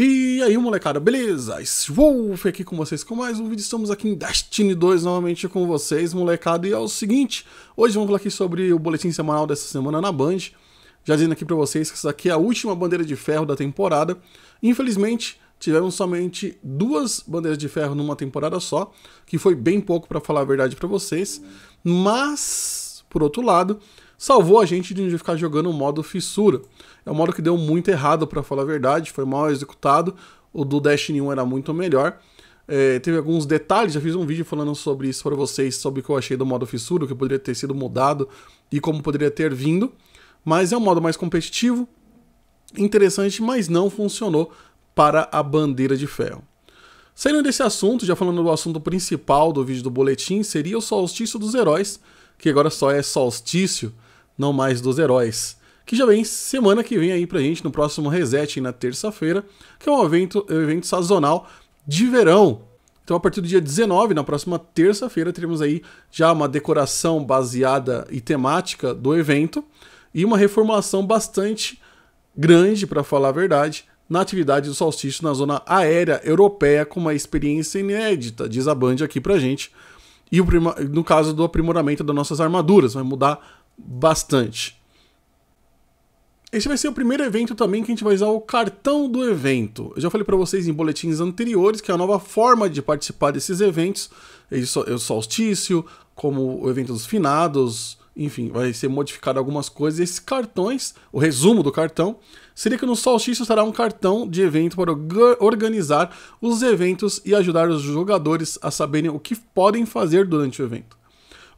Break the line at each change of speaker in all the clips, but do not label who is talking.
E aí, molecada, beleza? Swolf aqui com vocês com mais um vídeo. Estamos aqui em Destiny 2 novamente com vocês, molecada. E é o seguinte, hoje vamos falar aqui sobre o boletim semanal dessa semana na Band. Já dizendo aqui para vocês que essa aqui é a última bandeira de ferro da temporada. Infelizmente, tiveram somente duas bandeiras de ferro numa temporada só, que foi bem pouco para falar a verdade para vocês. Mas, por outro lado, salvou a gente de ficar jogando o modo fissura. É um modo que deu muito errado, para falar a verdade, foi mal executado. O do Destiny 1 era muito melhor. É, teve alguns detalhes, já fiz um vídeo falando sobre isso para vocês, sobre o que eu achei do modo fissura, o que poderia ter sido mudado e como poderia ter vindo. Mas é um modo mais competitivo, interessante, mas não funcionou para a bandeira de ferro. Saindo desse assunto, já falando do assunto principal do vídeo do boletim, seria o solstício dos heróis, que agora só é solstício, não mais dos heróis, que já vem semana que vem aí pra gente no próximo Reset na terça-feira, que é um evento, um evento sazonal de verão. Então a partir do dia 19, na próxima terça-feira, teremos aí já uma decoração baseada e temática do evento e uma reformulação bastante grande, para falar a verdade, na atividade do solstício na zona aérea europeia com uma experiência inédita, diz a Band aqui pra gente. E no caso do aprimoramento das nossas armaduras, vai mudar bastante. Esse vai ser o primeiro evento também que a gente vai usar o cartão do evento. Eu já falei para vocês em boletins anteriores que é a nova forma de participar desses eventos, é o solstício, como o evento dos finados, enfim, vai ser modificado algumas coisas. Esses cartões, o resumo do cartão, seria que no solstício será um cartão de evento para organizar os eventos e ajudar os jogadores a saberem o que podem fazer durante o evento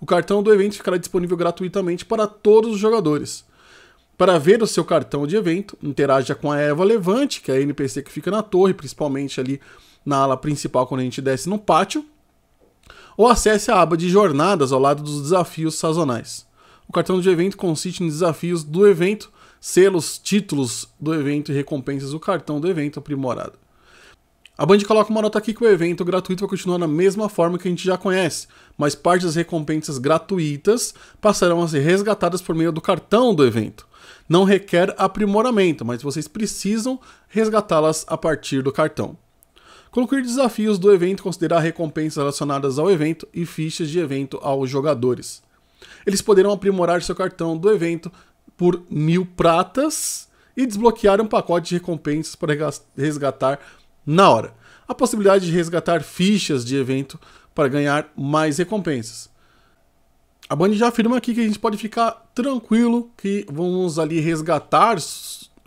o cartão do evento ficará disponível gratuitamente para todos os jogadores. Para ver o seu cartão de evento, interaja com a Eva Levante, que é a NPC que fica na torre, principalmente ali na ala principal quando a gente desce no pátio, ou acesse a aba de jornadas ao lado dos desafios sazonais. O cartão de evento consiste em desafios do evento, selos, títulos do evento e recompensas do cartão do evento aprimorado. A Band coloca uma nota aqui que o evento gratuito vai continuar na mesma forma que a gente já conhece, mas parte das recompensas gratuitas passarão a ser resgatadas por meio do cartão do evento. Não requer aprimoramento, mas vocês precisam resgatá-las a partir do cartão. Concluir desafios do evento considerar recompensas relacionadas ao evento e fichas de evento aos jogadores. Eles poderão aprimorar seu cartão do evento por mil pratas e desbloquear um pacote de recompensas para resgatar na hora. A possibilidade de resgatar fichas de evento para ganhar mais recompensas. A Band já afirma aqui que a gente pode ficar tranquilo que vamos ali resgatar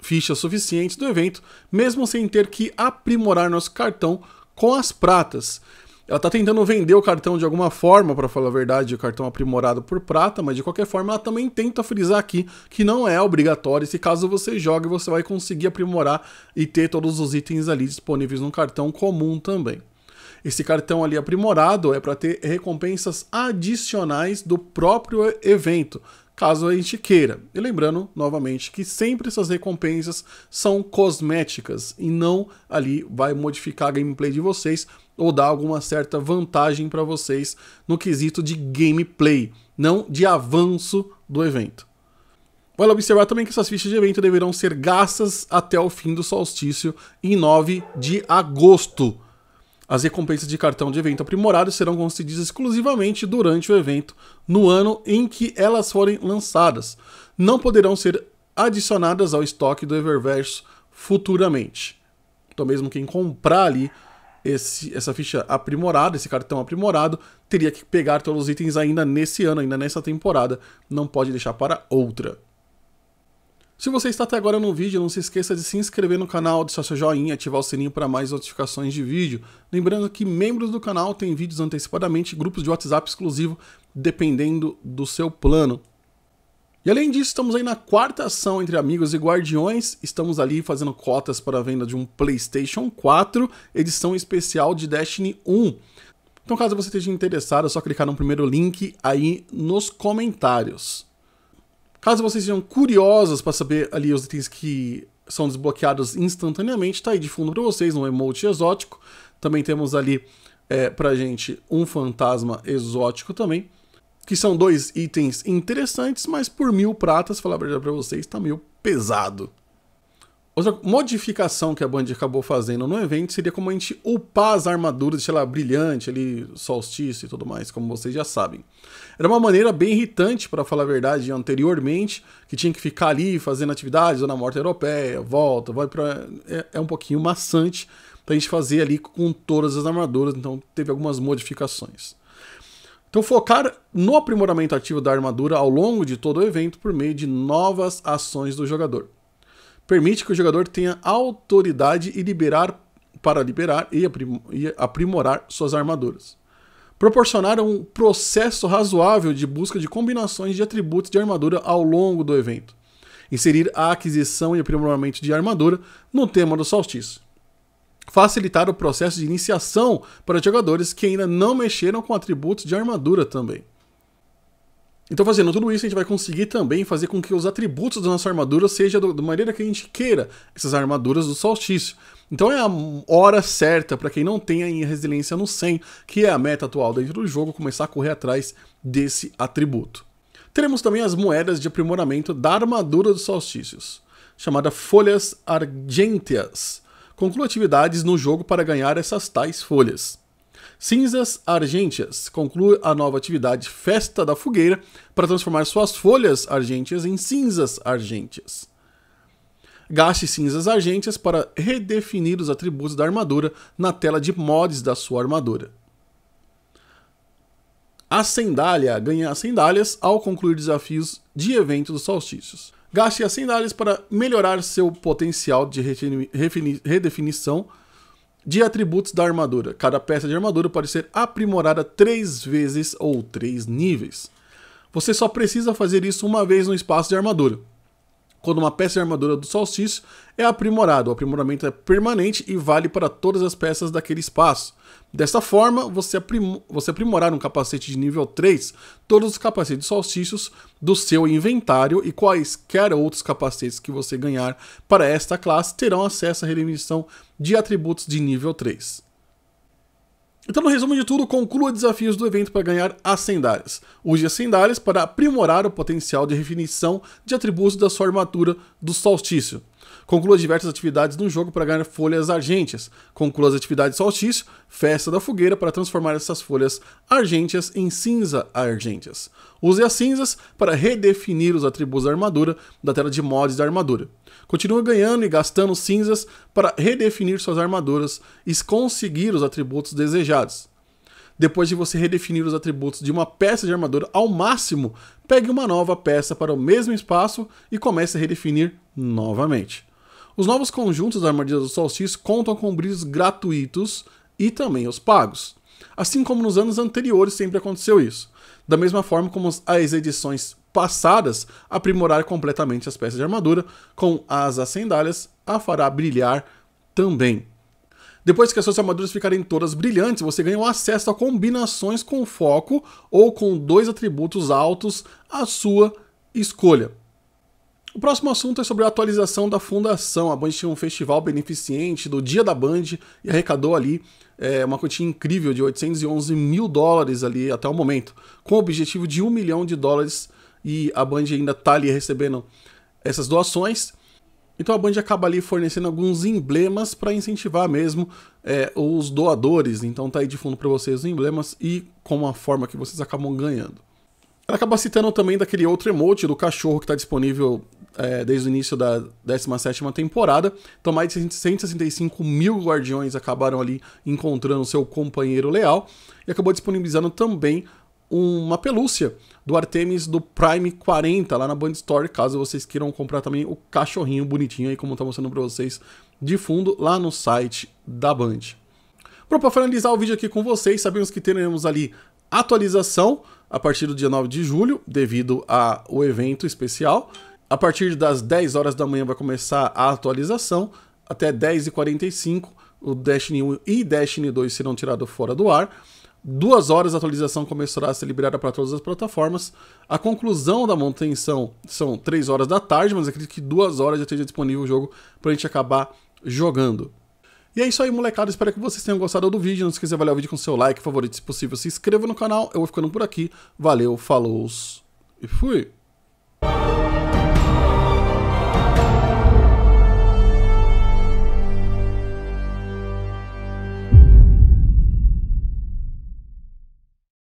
fichas suficientes do evento, mesmo sem ter que aprimorar nosso cartão com as pratas. Ela está tentando vender o cartão de alguma forma, para falar a verdade, o cartão aprimorado por prata, mas de qualquer forma ela também tenta frisar aqui que não é obrigatório. Se caso você jogue, você vai conseguir aprimorar e ter todos os itens ali disponíveis no cartão comum também. Esse cartão ali aprimorado é para ter recompensas adicionais do próprio evento, caso a gente queira. E lembrando, novamente, que sempre essas recompensas são cosméticas e não ali vai modificar a gameplay de vocês, ou dar alguma certa vantagem para vocês no quesito de gameplay, não de avanço do evento. Vale observar também que essas fichas de evento deverão ser gastas até o fim do solstício em 9 de agosto. As recompensas de cartão de evento aprimorado serão concedidas exclusivamente durante o evento, no ano em que elas forem lançadas. Não poderão ser adicionadas ao estoque do Eververse futuramente. Então, mesmo quem comprar ali esse, essa ficha aprimorada, esse cartão aprimorado, teria que pegar todos os itens ainda nesse ano, ainda nessa temporada. Não pode deixar para outra. Se você está até agora no vídeo, não se esqueça de se inscrever no canal, deixar seu joinha, ativar o sininho para mais notificações de vídeo. Lembrando que membros do canal têm vídeos antecipadamente, grupos de WhatsApp exclusivo, dependendo do seu plano. E além disso, estamos aí na quarta ação entre amigos e guardiões. Estamos ali fazendo cotas para a venda de um PlayStation 4, edição especial de Destiny 1. Então, caso você esteja interessado, é só clicar no primeiro link aí nos comentários. Caso vocês sejam curiosos para saber ali os itens que são desbloqueados instantaneamente, tá aí de fundo para vocês, um emote exótico. Também temos ali é, gente um fantasma exótico também que são dois itens interessantes, mas por mil pratas, falar a verdade para vocês, está meio pesado. Outra modificação que a Band acabou fazendo no evento seria como a gente upar as armaduras, deixar ela brilhante ali, solstício e tudo mais, como vocês já sabem. Era uma maneira bem irritante, para falar a verdade, anteriormente, que tinha que ficar ali fazendo atividades, Zona Morte Europeia, volta, vai para é, é um pouquinho maçante pra a gente fazer ali com todas as armaduras, então teve algumas modificações. Então, focar no aprimoramento ativo da armadura ao longo de todo o evento por meio de novas ações do jogador. Permite que o jogador tenha autoridade e liberar para liberar e, aprimorar suas armaduras. Proporcionar um processo razoável de busca de combinações de atributos de armadura ao longo do evento. Inserir a aquisição e aprimoramento de armadura no tema do solstício facilitar o processo de iniciação para jogadores que ainda não mexeram com atributos de armadura também. Então, fazendo tudo isso, a gente vai conseguir também fazer com que os atributos da nossa armadura sejam da maneira que a gente queira, essas armaduras do solstício. Então, é a hora certa para quem não tem a resiliência no 100, que é a meta atual dentro do jogo, começar a correr atrás desse atributo. Teremos também as moedas de aprimoramento da armadura dos solstícios, chamada folhas argenteas Conclua atividades no jogo para ganhar essas tais folhas. Cinzas argêntias. Conclua a nova atividade Festa da Fogueira para transformar suas folhas argêntias em cinzas argêntias. Gaste cinzas argêntias para redefinir os atributos da armadura na tela de mods da sua armadura. A ganha as ao concluir desafios de eventos dos solstícios. Gaste as 100 dólares para melhorar seu potencial de redefinição de atributos da armadura. Cada peça de armadura pode ser aprimorada 3 vezes ou 3 níveis. Você só precisa fazer isso uma vez no espaço de armadura quando uma peça de armadura do salsício é aprimorada. O aprimoramento é permanente e vale para todas as peças daquele espaço. Desta forma, você, aprim você aprimorar um capacete de nível 3, todos os capacetes salsícios do seu inventário e quaisquer outros capacetes que você ganhar para esta classe terão acesso à redemissão de atributos de nível 3. Então, no resumo de tudo, conclua desafios do evento para ganhar as sandálias. Use as para aprimorar o potencial de refinição de atributos da sua armadura do solstício. Conclua diversas atividades no jogo para ganhar folhas argentias. Conclua as atividades solstício, festa da fogueira, para transformar essas folhas argentias em cinza argentias. Use as cinzas para redefinir os atributos da armadura da tela de mods da armadura. Continue ganhando e gastando cinzas para redefinir suas armaduras e conseguir os atributos desejados. Depois de você redefinir os atributos de uma peça de armadura ao máximo, pegue uma nova peça para o mesmo espaço e comece a redefinir novamente. Os novos conjuntos da Armadilha do Solstice contam com brilhos gratuitos e também os pagos. Assim como nos anos anteriores sempre aconteceu isso. Da mesma forma como as edições passadas aprimoraram completamente as peças de armadura, com as acendalhas a fará brilhar também. Depois que as suas armaduras ficarem todas brilhantes, você ganha o acesso a combinações com foco ou com dois atributos altos à sua escolha. O próximo assunto é sobre a atualização da fundação. A Band tinha um festival beneficente do Dia da Band e arrecadou ali é, uma quantia incrível de 811 mil dólares ali até o momento, com o objetivo de um milhão de dólares e a Band ainda está ali recebendo essas doações. Então a Band acaba ali fornecendo alguns emblemas para incentivar mesmo é, os doadores. Então tá aí de fundo para vocês os emblemas e como a forma que vocês acabam ganhando. Ela acaba citando também daquele outro emote do cachorro que está disponível é, desde o início da 17ª temporada. Então mais de 165 mil guardiões acabaram ali encontrando seu companheiro leal. E acabou disponibilizando também uma pelúcia do Artemis do Prime 40 lá na Band Store, caso vocês queiram comprar também o cachorrinho bonitinho aí, como eu tô mostrando para vocês de fundo lá no site da Band. Bom, para finalizar o vídeo aqui com vocês, sabemos que teremos ali atualização a partir do dia 9 de julho, devido ao evento especial. A partir das 10 horas da manhã vai começar a atualização, até 10h45 o Destiny 1 e Destiny 2 serão tirados fora do ar duas horas a atualização começará a ser liberada para todas as plataformas. A conclusão da manutenção são três horas da tarde, mas acredito que duas horas já esteja disponível o jogo para a gente acabar jogando. E é isso aí, molecada. Espero que vocês tenham gostado do vídeo. Não se esqueça de avaliar o vídeo com seu like, favorito, se possível. Se inscreva no canal. Eu vou ficando por aqui. Valeu, falou e fui!